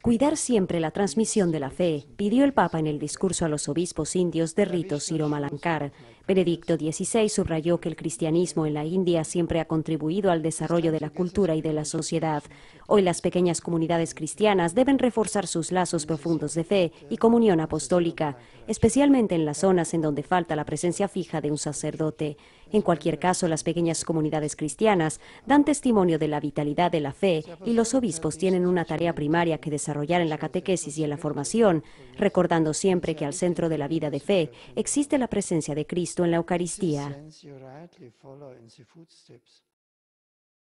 Cuidar siempre la transmisión de la fe, pidió el Papa en el discurso a los obispos indios de rito Siromalankar... Benedicto XVI subrayó que el cristianismo en la India siempre ha contribuido al desarrollo de la cultura y de la sociedad. Hoy las pequeñas comunidades cristianas deben reforzar sus lazos profundos de fe y comunión apostólica, especialmente en las zonas en donde falta la presencia fija de un sacerdote. En cualquier caso, las pequeñas comunidades cristianas dan testimonio de la vitalidad de la fe y los obispos tienen una tarea primaria que desarrollar en la catequesis y en la formación, recordando siempre que al centro de la vida de fe existe la presencia de Cristo en la Eucaristía.